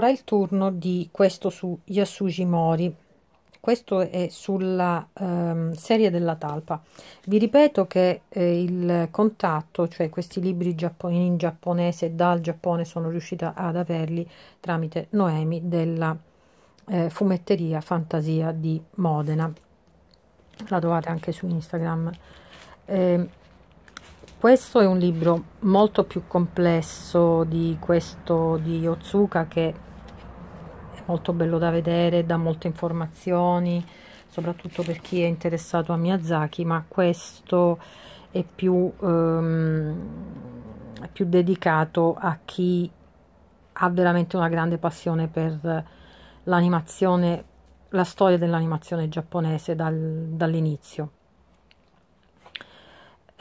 Ora il turno di questo su Yasuji Mori. Questo è sulla ehm, serie della talpa. Vi ripeto che eh, il contatto, cioè questi libri giappon in giapponese dal Giappone, sono riuscita ad averli tramite Noemi della eh, fumetteria Fantasia di Modena. La trovate anche su Instagram. Eh, questo è un libro molto più complesso di questo di Ozuka che è molto bello da vedere, dà molte informazioni, soprattutto per chi è interessato a Miyazaki, ma questo è più, ehm, più dedicato a chi ha veramente una grande passione per l'animazione, la storia dell'animazione giapponese dal, dall'inizio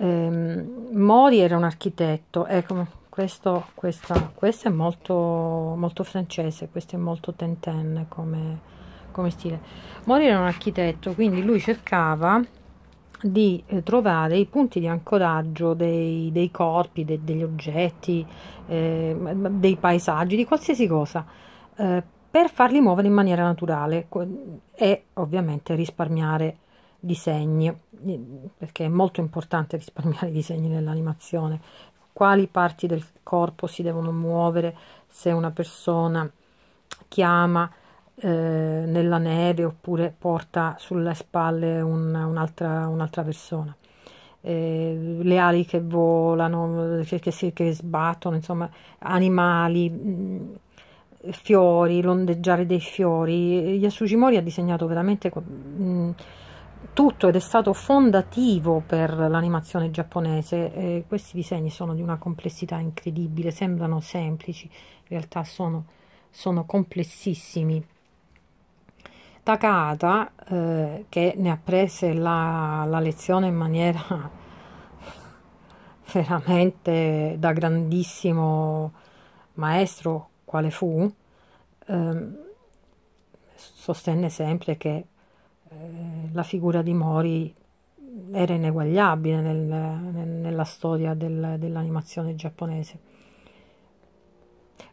ehm, Mori era un architetto ecco questo, questa, questo è molto, molto francese questo è molto tenten come, come stile Mori era un architetto quindi lui cercava di eh, trovare i punti di ancoraggio dei, dei corpi, de, degli oggetti, eh, dei paesaggi, di qualsiasi cosa, eh, per farli muovere in maniera naturale e ovviamente risparmiare disegni eh, perché è molto importante risparmiare i disegni nell'animazione quali parti del corpo si devono muovere se una persona chiama eh, nella neve oppure porta sulle spalle un'altra un'altra persona eh, le ali che volano che, che, si, che sbattono insomma animali mh, mm, fiori l'ondeggiare dei fiori Yasujimori ha disegnato veramente mh, mm, tutto ed è stato fondativo per l'animazione giapponese. Eh, questi disegni sono di una complessità incredibile, sembrano semplici, in realtà sono, sono complessissimi. Takata, eh, che ne ha prese la, la lezione in maniera veramente da grandissimo maestro quale fu, eh, sostenne sempre che eh, la figura di Mori era ineguagliabile nel, nel, nella storia del, dell'animazione giapponese.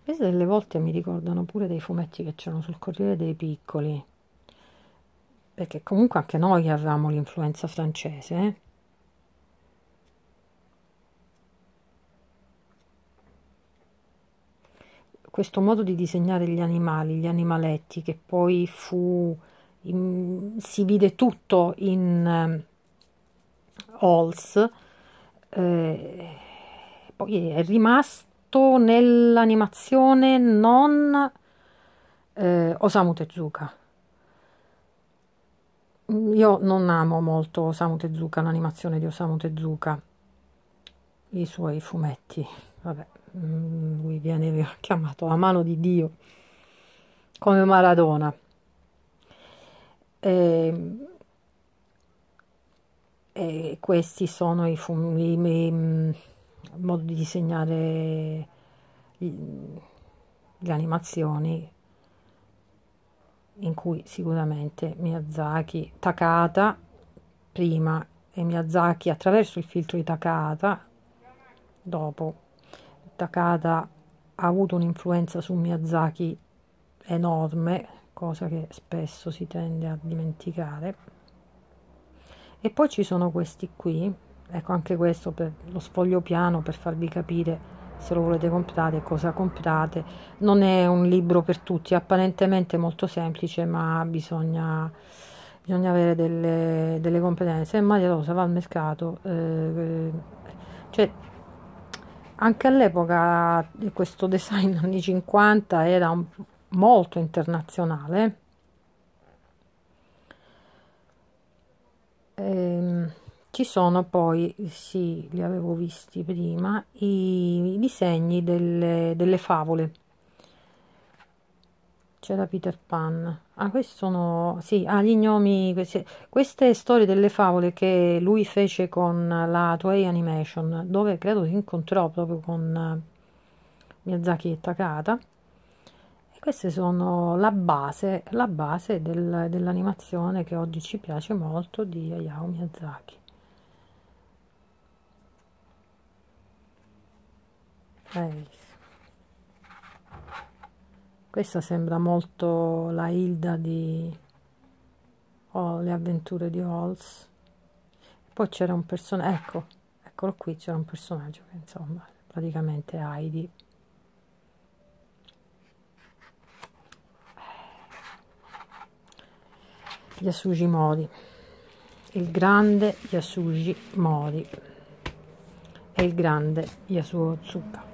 Queste delle volte mi ricordano pure dei fumetti che c'erano sul Corriere dei Piccoli, perché comunque anche noi avevamo l'influenza francese. Eh. Questo modo di disegnare gli animali, gli animaletti, che poi fu in, si vide tutto in um, Halls, eh, poi è rimasto nell'animazione non eh, Osamu Tezuka. Io non amo molto Osamu Tezuka, l'animazione di Osamu Tezuka, i suoi fumetti, vabbè, mm, lui viene chiamato la mano di Dio come Maradona eh, eh, questi sono i, fumi, i, i, mm, modi di disegnare le animazioni in cui sicuramente Miyazaki Takata prima e Miyazaki attraverso il filtro di Takata dopo Takata ha avuto un'influenza su Miyazaki enorme cosa che spesso si tende a dimenticare e poi ci sono questi qui ecco anche questo per lo sfoglio piano per farvi capire se lo volete comprare cosa comprate non è un libro per tutti apparentemente molto semplice ma bisogna, bisogna avere delle, delle competenze e Maria Rosa va al mercato eh, cioè anche all'epoca questo design anni 50 era un molto internazionale. Ehm, ci sono poi, sì, li avevo visti prima, i, disegni delle, delle favole. C'era Peter Pan. Ah, questi sono, sì, ah, gli gnomi, queste, queste storie delle favole che lui fece con la Toei Animation, dove credo si incontrò proprio con eh, Miyazaki e Takata e queste sono la base, la base del, dell'animazione che oggi ci piace molto di Hayao Miyazaki eh, Questa sembra molto la Hilda di oh, Le avventure di Halls. Poi c'era un personaggio, ecco, eccolo qui, c'era un personaggio che insomma praticamente Heidi Yasuji Mori il grande Yasuji Mori e il grande Yasuo Tsuka